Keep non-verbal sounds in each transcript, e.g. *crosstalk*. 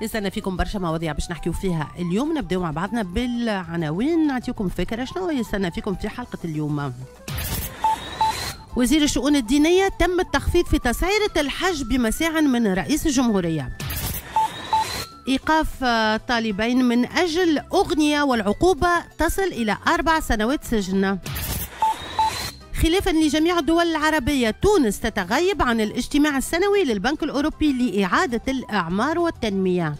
يستنى *laughs* فيكم برشا مواضيع باش نحكيو فيها اليوم نبداو مع بعضنا بالعناوين نعطيكم فكره شنو يستنى فيكم في حلقه اليوم وزير الشؤون الدينيه تم التخفيض في تسعيره الحج بمساع من رئيس الجمهوريه إيقاف آه، طالبين من أجل أغنية والعقوبة تصل إلى أربع سنوات سجن خلافا لجميع الدول العربية تونس تتغيب عن الاجتماع السنوي للبنك الأوروبي لإعادة الإعمار والتنمية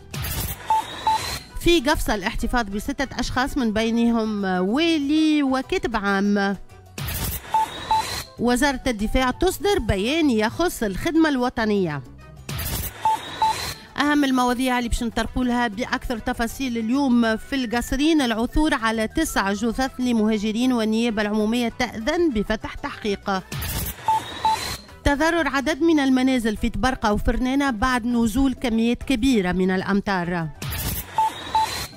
في قفصة الاحتفاظ بستة أشخاص من بينهم والي وكتب عام وزارة الدفاع تصدر بيان يخص الخدمة الوطنية أهم المواضيع اللي باش نطرقوا لها بأكثر تفاصيل اليوم في القصرين العثور على تسع جثث لمهاجرين والنيابة العمومية تأذن بفتح تحقيق تضرر عدد من المنازل في تبرقة وفرنانة بعد نزول كميات كبيرة من الأمطار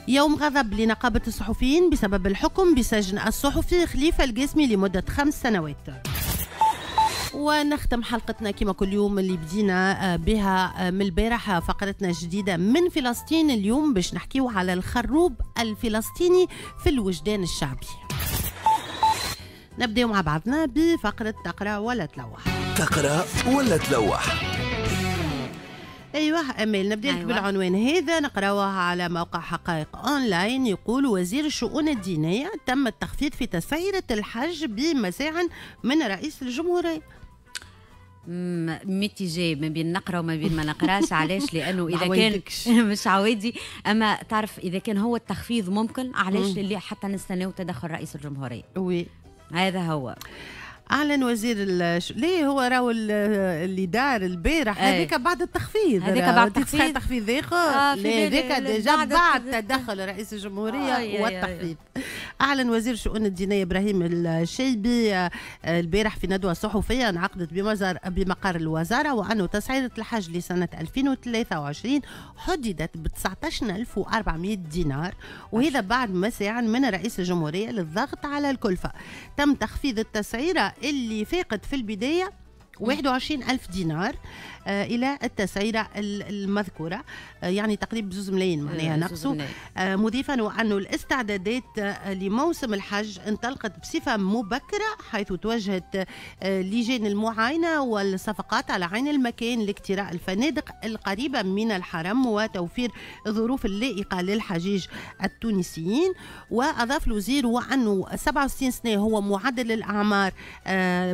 يوم غضب لنقابة الصحفيين بسبب الحكم بسجن الصحفي خليفة الجسمي لمدة خمس سنوات ونختم حلقتنا كما كل يوم اللي بدينا آه، بها آه، من البارحة آه، فقرتنا الجديدة من فلسطين اليوم باش نحكيو على الخروب الفلسطيني في الوجدان الشعبي نبداو مع بعضنا بفقرة تقرأ ولا تلوح تقرأ ولا تلوح ايوه امل نبدا لك أيوة. بالعنوان هذا نقراوه على موقع حقائق اونلاين يقول وزير الشؤون الدينيه تم التخفيض في تسعيره الحج بمساع من رئيس الجمهوريه متجاه ما بين نقرا وما بين ما نقراش علاش *laughs* لانه اذا كان *laughs* مش عوادي اما تعرف اذا كان هو التخفيض ممكن علاش اللي حتى نستناو تدخل رئيس الجمهوريه وي هذا هو اعلن وزير الش... ليه هو راهو اللي دار البارح إيه. هذاك بعد التخفيض هذاك آه، بعد التخفيض تخفيض ذاك هذاك ديجا بعد تدخل رئيس الجمهوريه آه والتخفيض اعلن وزير الشؤون الدينيه ابراهيم الشيبي آه، البارح في ندوه صحفيه انعقدت بمزار بمقر الوزاره وانه تسعيره الحج لسنه 2023 حددت ب 19400 دينار وهذا بعد مساعا من رئيس الجمهوريه للضغط على الكلفه تم تخفيض التسعيره اللي فاقد في البدايه 21 ألف دينار آه، الى التسعيره المذكوره آه، يعني تقريبا بزوز ملايين معناها آه، نقصوا مضيفا وانه الاستعدادات لموسم الحج انطلقت بصفه مبكره حيث توجهت لجان المعاينه والصفقات على عين المكان لاكتراء الفنادق القريبه من الحرم وتوفير الظروف اللائقه للحجيج التونسيين واضاف الوزير وانه 67 سنه هو معدل الاعمار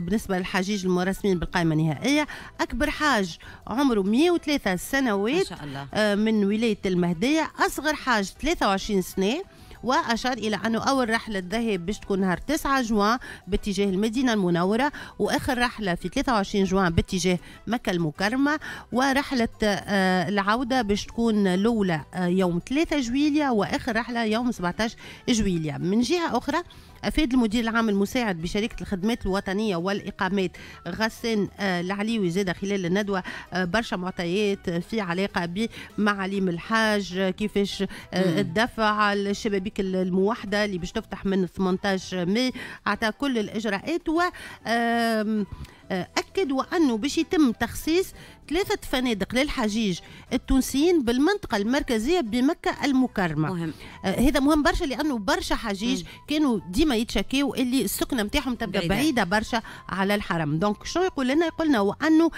بالنسبه للحجيج المرسمين بالقائمه النهائيه اكبر حاج عمره 103 سنوات ما شاء الله. آه، من ولايه المهديه اصغر حاج 23 سنه واشار الى انه اول رحله ذهب باش تكون نهار 9 جوان باتجاه المدينه المنوره واخر رحله في 23 جوان باتجاه مكه المكرمه ورحله آه، العوده باش تكون الاولى آه، يوم 3 جويليا واخر رحله يوم 17 جويليا من جهه اخرى افاد المدير العام المساعد بشركه الخدمات الوطنيه والاقامات غسان آه، العليوي زاد خلال الندوه برشا معطيات في علاقه بمعاليم الحاج كيفاش الدفع الشبابيك بك الموحده اللي باش تفتح من 18 ماي عطى كل الاجراءات و آه، اكد وانه باش يتم تخصيص ثلاثة فنادق للحجيج التونسيين بالمنطقة المركزية بمكة المكرمة مهم. آه هذا مهم برشا لأنه برشا حجيج مم. كانوا ديما يتشكيو اللي السكنة نتاعهم تبقى بعيدة. بعيدة برشا على الحرم دونك شنو يقول لنا يقول لنا وأنه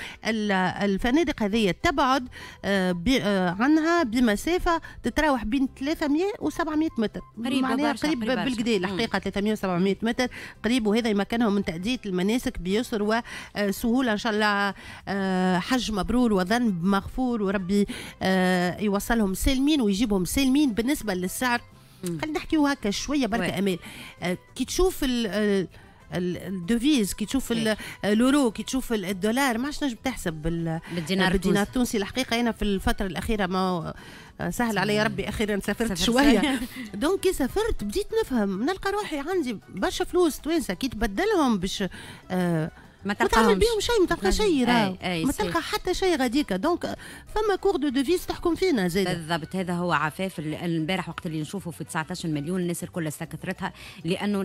الفنادق هذه تبعد آه،, آه عنها بمسافة تتراوح بين 300 و 700 متر قريبة معناها قريب بالقدا الحقيقة 300 و 700 متر قريب وهذا يمكنهم من تأدية المناسك بيسر وسهولة إن شاء الله آه، حجم مبرور وذنب مغفور وربي آه، يوصلهم سالمين ويجيبهم سالمين بالنسبه للسعر خلينا نحكيو هكا شويه برك امال آه، كي تشوف آه، ال الدوفيز كي تشوف إيه. اليورو كي تشوف الدولار ما عادش نجم تحسب بالدينار بالدينار التونسي الحقيقه انا في الفتره الاخيره ما سهل علي ربي اخيرا سافرت, سافرت شويه *laughs* دونك كي سافرت بديت نفهم نلقى روحي عندي برشا فلوس توانسه كي تبدلهم باش آه ما تلقاهم بهم شيء ما تلقى شيء ما تلقى حتى شيء غاديك دونك فما كور دو ديفيز تحكم فينا زيد بالضبط هذا هو عفاف البارح وقت اللي نشوفه في 19 مليون الناس الكل استكثرتها لانه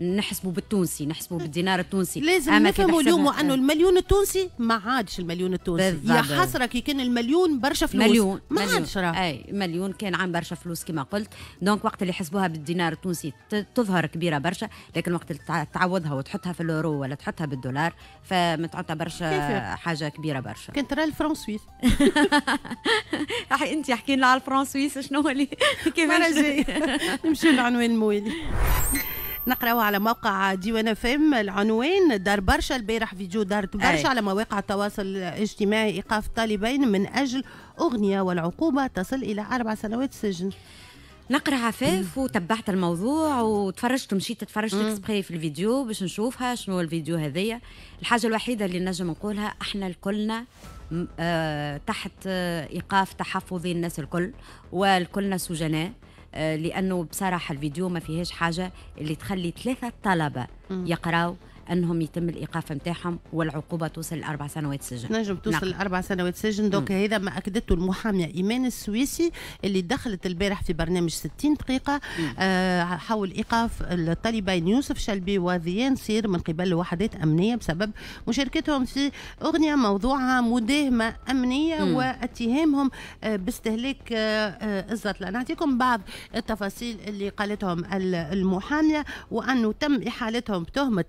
نحسبوا بالتونسي نحسبوا بالدينار التونسي لازم نفهموا اليوم أه. انه المليون التونسي ما عادش المليون التونسي بالضبط. يا حسره كي كان المليون برشا فلوس مليون ما عادش اي مليون كان عام برشا فلوس كما قلت دونك وقت اللي حسبوها بالدينار التونسي تظهر كبيره برشا لكن وقت تعوضها وتحطها في الاورو ولا تحطها بالدولار دولار فما تعتبرش حاجه كبيره برشا كنت راه الفرون سويس *laughs* انت احكي لنا على الفرون سويس شنو اللي *laughs* كيفاش *laughs* نمشي لعنوان الموالي نقراو على موقع ديوان اف ام العنوان دار برشا البارح فيديو دار برشا على مواقع التواصل الاجتماعي ايقاف طالبين من اجل اغنيه والعقوبه تصل الى اربع سنوات سجن نقرا عفاف وتبعت الموضوع وتفرجت مشيت تفرجت اكسبري في الفيديو باش نشوفها شنو الفيديو هذايا الحاجه الوحيده اللي نجم نقولها احنا الكلنا آه تحت آه، ايقاف تحفظي الناس الكل والكلنا سجناء آه لانه بصراحه الفيديو ما فيهاش حاجه اللي تخلي ثلاثه طلبه يقراو انهم يتم الايقاف نتاعهم والعقوبه توصل لاربع سنوات سجن نجم توصل نعم. لاربع سنوات سجن دوك هذا ما اكدته المحاميه ايمان السويسي اللي دخلت البارح في برنامج 60 دقيقه آه حول ايقاف الطالبين يوسف شلبي وذيان سير من قبل وحدات امنيه بسبب مشاركتهم في اغنيه موضوعها مداهمه امنيه مم. واتهامهم آه، باستهلاك آه, آه، نعطيكم بعض التفاصيل اللي قالتهم المحاميه وانه تم احالتهم بتهمه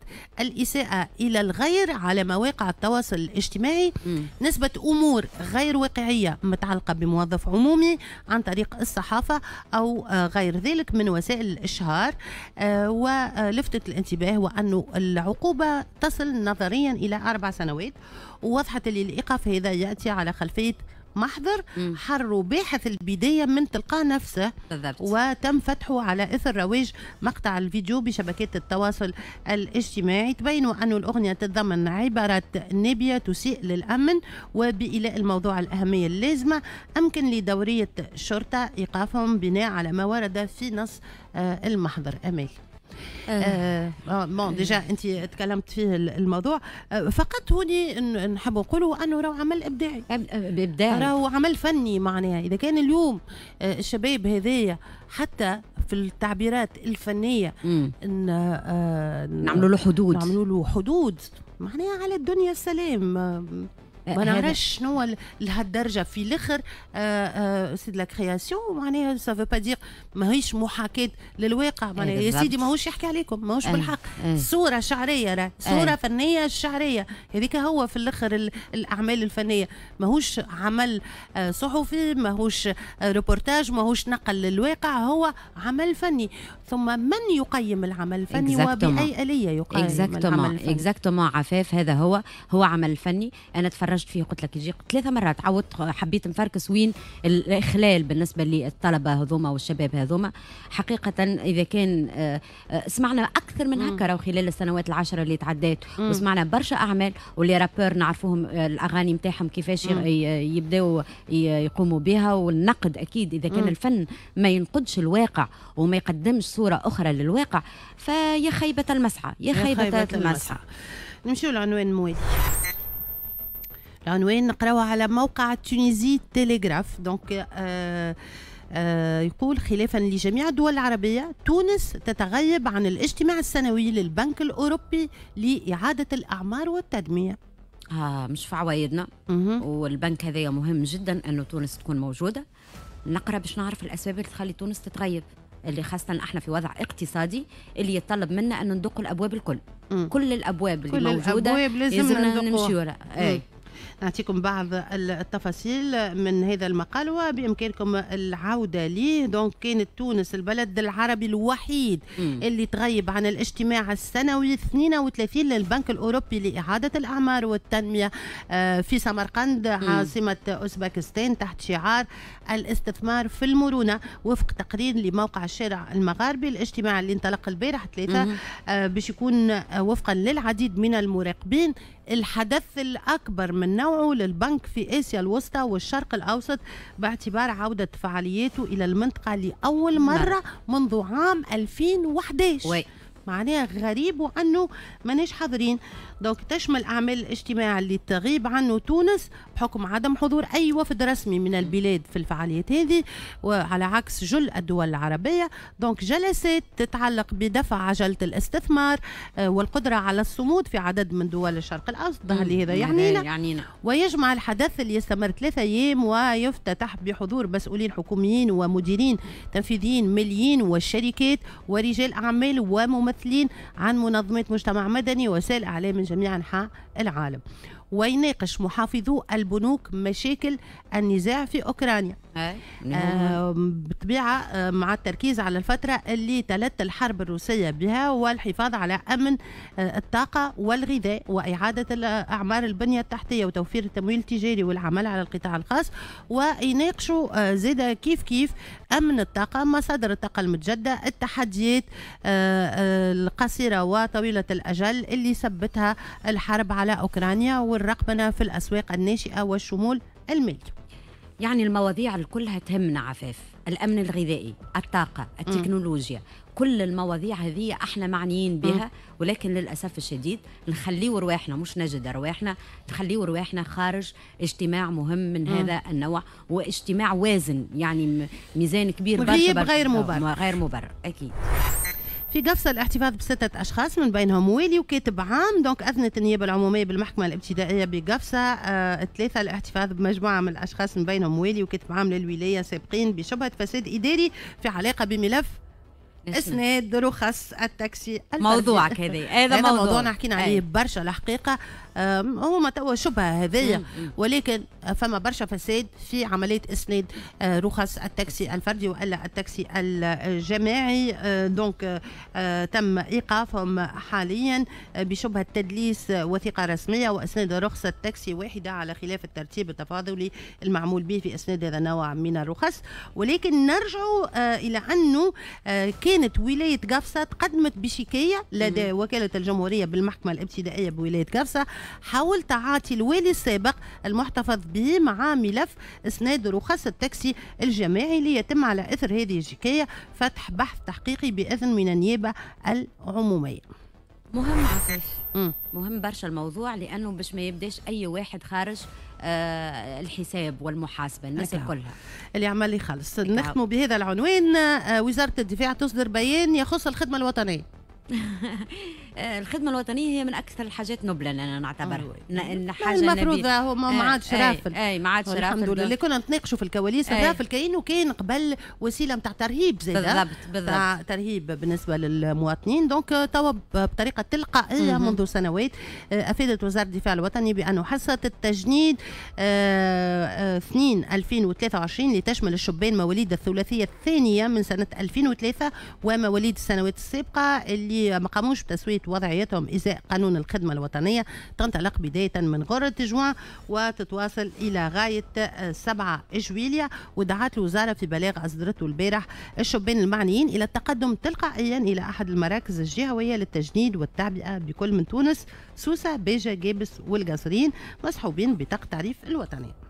الإساءة إلى الغير على مواقع التواصل الاجتماعي نسبة أمور غير واقعية متعلقة بموظف عمومي عن طريق الصحافة أو آه، غير ذلك من وسائل الإشهار آه، ولفتت الانتباه وأن العقوبة تصل نظريا إلى أربع سنوات ووضحت اللي الإيقاف هذا يأتي على خلفية محضر حر باحث البداية من تلقاء نفسه بالضبط. وتم فتحه على إثر رواج مقطع الفيديو بشبكات التواصل الاجتماعي تبين أن الأغنية تتضمن عبارات نابية تسيء للأمن وبإلاء الموضوع الأهمية اللازمة أمكن لدورية الشرطة إيقافهم بناء على ما ورد في نص آه، المحضر أمال آه. آه. آه. آه. ديجا انت تكلمت فيه الموضوع آه فقط هوني نحب نقولوا انه راهو عمل ابداعي ابداعي راهو عمل فني معناها اذا كان اليوم آه الشباب هذايا حتى في التعبيرات الفنيه إن آه نعملوا له حدود نعملوا له حدود معناها على الدنيا سلام ما نعرفش شنو لهالدرجه في الاخر آه، آه، سي لا كرياسيون معناها سا فو با دير ماهيش محاكاه للواقع إيه، معناها يا سيدي ماهوش يحكي عليكم ماهوش إيه، بالحق إيه. صوره شعريه راه صوره فنيه شعريه هذيك هو في الاخر الاعمال الفنيه ماهوش عمل آه، صحفي ماهوش ريبورتاج ماهوش نقل للواقع هو عمل فني ثم من يقيم العمل الفني وباي اليه يقيم العمل الفني اكزاكتومون عفاف هذا هو هو عمل فني انا تفرجت خرجت فيه قلت لك يجي ثلاثة مرات عودت حبيت نفركس وين الإخلال بالنسبة للطلبة هذوما والشباب هذوما حقيقة إذا كان آه، آه، سمعنا أكثر من هكا راهو خلال السنوات العشرة اللي تعدات وسمعنا برشا أعمال واللي رابور نعرفوهم آه، الأغاني نتاعهم كيفاش يبداو يقوموا بها والنقد أكيد إذا كان الفن ما ينقدش الواقع وما يقدمش صورة أخرى للواقع فيا خيبة المسعى يا خيبة المسعى نمشيو لعنوان موالي العنوان يعني نقراوها على موقع تونيزي تيليغراف دونك euh, euh, يقول خلافا لجميع الدول العربية تونس تتغيب عن الاجتماع السنوي للبنك الأوروبي لإعادة الأعمار والتنمية آه مش في عوايدنا والبنك هذايا مهم جدا أنه تونس تكون موجودة نقرأ باش نعرف الأسباب اللي تخلي تونس تتغيب اللي خاصة احنا في وضع اقتصادي اللي يتطلب منا أن ندق الأبواب الكل مم. كل الأبواب اللي كل موجودة الأبواب لازم ندقوها نعطيكم بعض التفاصيل من هذا المقال وبامكانكم العوده ليه دونك كانت تونس البلد العربي الوحيد مم. اللي تغيب عن الاجتماع السنوي 32 للبنك الاوروبي لاعاده الاعمار والتنميه آه، في سمرقند عاصمه اوزباكستان تحت شعار الاستثمار في المرونه وفق تقرير لموقع الشارع المغاربي الاجتماع اللي انطلق البارح ثلاثه آه، باش يكون آه، وفقا للعديد من المراقبين الحدث الأكبر من نوعه للبنك في آسيا الوسطى والشرق الأوسط باعتبار عودة فعالياته إلى المنطقة لأول نعم. مرة منذ عام 2011 وي. معناها غريب وانه ماناش حاضرين دونك تشمل اعمال الاجتماع اللي تغيب عنه تونس بحكم عدم حضور اي وفد رسمي من البلاد في الفعاليات هذه وعلى عكس جل الدول العربيه دونك جلسات تتعلق بدفع عجله الاستثمار آه، والقدره على الصمود في عدد من دول الشرق الاوسط ظهر لي هذا يعنينا, يعنينا. ويجمع الحدث اللي يستمر ثلاثة ايام ويفتتح بحضور مسؤولين حكوميين ومديرين تنفيذيين ماليين والشركات ورجال اعمال وممثلين ممثلين عن منظمات مجتمع مدني ووسائل اعلام من جميع انحاء العالم ويناقش محافظو البنوك مشاكل النزاع في أوكرانيا آه بطبيعة آه، مع التركيز على الفترة اللي تلت الحرب الروسية بها والحفاظ على أمن آه، الطاقة والغذاء وإعادة أعمار البنية التحتية وتوفير التمويل التجاري والعمل على القطاع الخاص ويناقشوا آه، زيدا كيف كيف أمن الطاقة مصادر الطاقة المتجدة التحديات القصيرة وطويلة الأجل اللي سبتها الحرب على على أوكرانيا والرقبنة في الأسواق الناشئة والشمول المالي يعني المواضيع الكلها تهمنا عفاف الأمن الغذائي الطاقة التكنولوجيا م. كل المواضيع هذه احنا معنيين بها ولكن للاسف الشديد نخليو رواحنا مش نجد رواحنا نخليه رواحنا خارج اجتماع مهم من هذا النوع واجتماع وازن يعني ميزان كبير غير مبرر غير مبرر اكيد في قفصة الاحتفاظ بستة أشخاص من بينهم والي وكاتب عام دونك أذنت النيابة العمومية بالمحكمة الابتدائية بقفصة آه ثلاثة الاحتفاظ بمجموعة من الأشخاص من بينهم والي وكاتب عام للولاية سابقين بشبهة فساد إداري في علاقة بملف اسناد رخص التاكسي الفردي. موضوعك هذا *laughs* هذا موضوع, حكينا عليه برشا الحقيقه هما توا شبهه هذيا ولكن فما برشا فساد في عمليه اسناد أه، رخص التاكسي الفردي والا التاكسي الجماعي أه، دونك أه، تم ايقافهم حاليا بشبهه تدليس وثيقه رسميه واسناد رخصه تاكسي واحده على خلاف الترتيب التفاضلي المعمول به في اسناد هذا النوع من الرخص ولكن نرجع الى انه كانت ولايه قفصه تقدمت بشكايه لدى وكاله الجمهوريه بالمحكمه الابتدائيه بولايه قفصه حول تعاطي الوالي السابق المحتفظ به مع ملف اسناد رخص التاكسي الجماعي ليتم على اثر هذه الشكايه فتح بحث تحقيقي باذن من النيابه العموميه. مهم مهم برشا الموضوع لانه باش ما يبداش اي واحد خارج آه، الحساب والمحاسبه الناس نعم. كلها اللي عمل لي خلص نعم. نختموا بهذا العنوان آه، وزاره الدفاع تصدر بيان يخص الخدمه الوطنيه *laughs* آه، الخدمه الوطنيه هي من اكثر الحاجات نبلا انا نعتبرها آه. ان حاجه المفروض هو آه، ما عادش رافل اي ما عادش رافل الحمد لله اللي كنا نتناقشوا في الكواليس رافل كاين وكان قبل وسيله نتاع ترهيب زي بالضبط بالضبط ترهيب بالنسبه للمواطنين دونك توا بطريقه تلقائيه منذ سنوات افادت وزاره الدفاع الوطني بانه حصه التجنيد 2 2023 لتشمل الشبان مواليد الثلاثيه الثانيه من سنه 2003 ومواليد السنوات السابقه اللي ما قاموش بتسويه وضعيتهم إزاء قانون الخدمة الوطنية تنطلق بداية من غرة جوان وتتواصل إلى غاية 7 جويليا ودعت الوزارة في بلاغ أصدرته البارح الشبان المعنيين إلى التقدم تلقائيا إلى أحد المراكز الجهوية للتجنيد والتعبئة بكل من تونس سوسة بيجا جابس والقصرين مصحوبين بطاقة تعريف الوطنية